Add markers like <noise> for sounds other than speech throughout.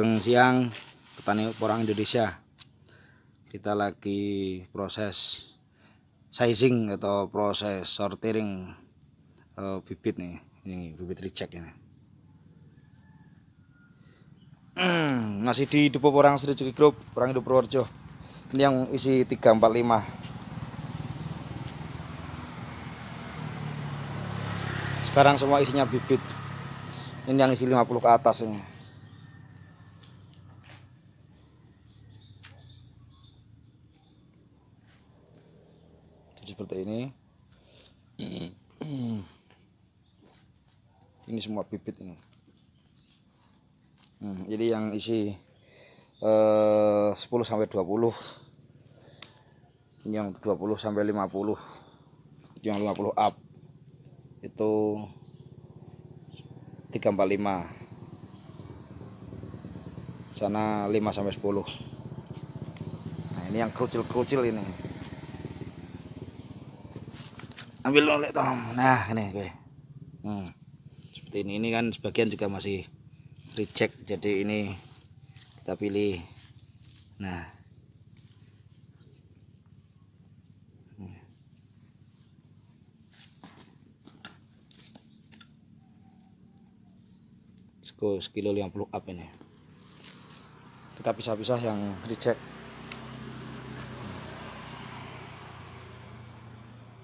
Sugeng siang petani porang Indonesia kita lagi proses sizing atau proses sortering uh, eh, bibit nih ini bibit reject ini hmm, masih di depo porang Sri Group porang Hidup Purworejo ini yang isi 345 sekarang semua isinya bibit ini yang isi 50 ke atas ini seperti ini <clears throat> ini semua bibit ini hmm, jadi yang isi eh, 10 20 ini yang 20 sampai 50 itu yang 50 up itu 345 sana 5 sampai 10 nah ini yang kerucil-kerucil ini ambil oleh tom nah ini gue hmm. seperti ini ini kan sebagian juga masih reject jadi ini kita pilih nah hmm. sekilo 50 up ini kita pisah-pisah yang reject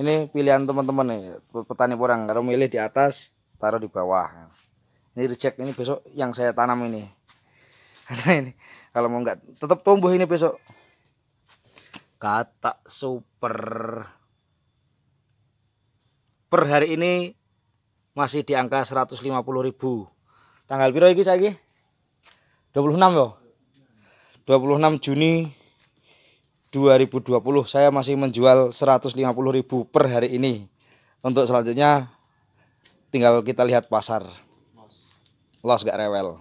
ini pilihan teman-teman nih petani porang kalau milih di atas taruh di bawah ini reject ini besok yang saya tanam ini <laughs> karena ini kalau mau nggak tetap tumbuh ini besok kata super per hari ini masih di angka 150 ribu tanggal biru ini saya 26 yo 26 Juni 2020 saya masih menjual 150.000 per hari ini. Untuk selanjutnya tinggal kita lihat pasar. Los gak rewel.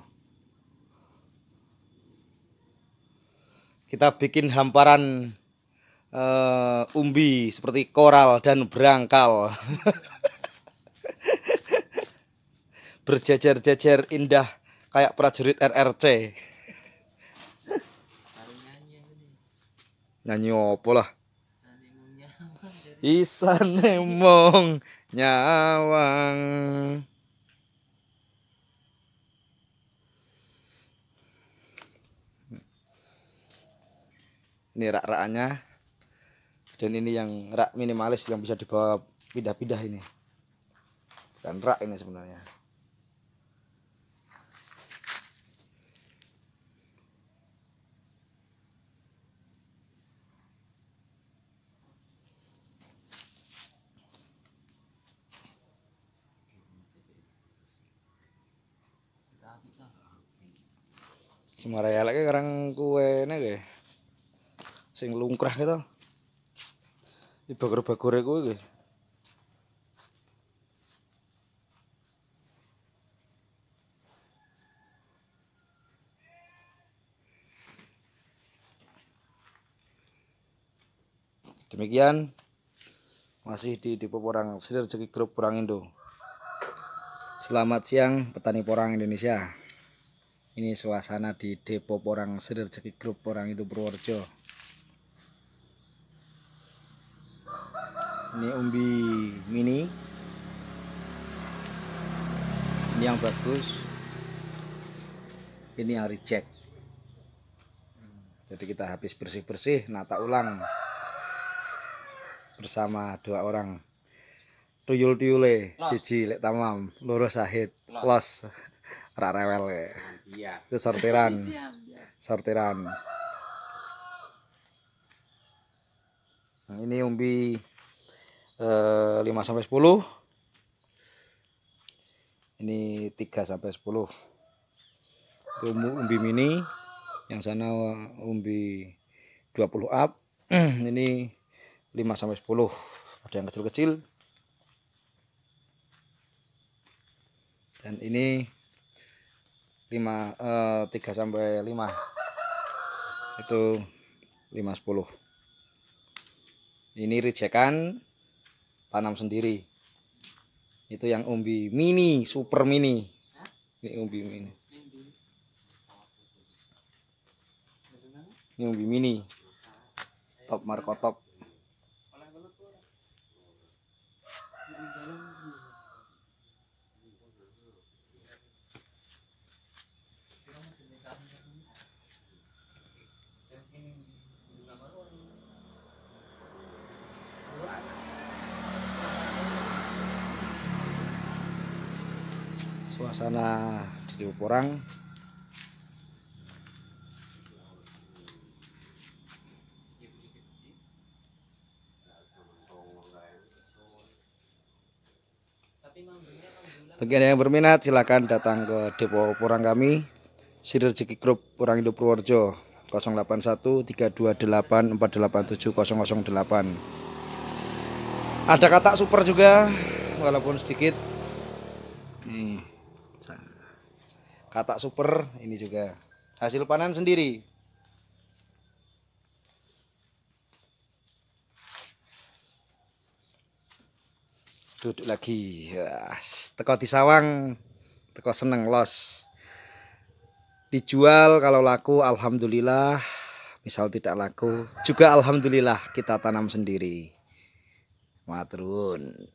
Kita bikin hamparan uh, umbi seperti koral dan berangkal. <laughs> Berjajar-jajar indah kayak prajurit RRC. nyanyi opo lah isan nyawang ini rak-raknya dan ini yang rak minimalis yang bisa dibawa pindah-pindah ini dan rak ini sebenarnya raya lagi karang kue ini guys, Sing lungkrah gitu. di bakar-bakar kue gue Demikian masih di tipe porang Sinergi Grup Porang Indo. Selamat siang petani porang Indonesia ini suasana di depo Porang Sederjeki Grup Porang Hidup Purworejo ini umbi mini ini yang bagus ini yang reject jadi kita habis bersih-bersih nata ulang bersama dua orang tuyul-tuyule siji lek tamam lurus sahid los, los rarewel ya iya itu sortiran ya. sortiran nah, ini umbi eh, 5 sampai 10 ini 3 sampai 10 itu umbi, umbi mini yang sana umbi 20 up <clears throat> ini 5 sampai 10 ada yang kecil-kecil dan ini 5 eh, 3 sampai 5 itu 5 10 ini rejekan tanam sendiri itu yang umbi mini super mini ini umbi mini ini umbi mini top markotop suasana jadi Porang Bagi yang berminat silahkan datang ke Depo Porang kami Sir Rezeki Group Porang Hidup Purworejo 081328487008 Ada katak super juga walaupun sedikit Nih katak super ini juga hasil panen sendiri duduk lagi ya, teko di sawang teko seneng los dijual kalau laku alhamdulillah misal tidak laku juga alhamdulillah kita tanam sendiri matrun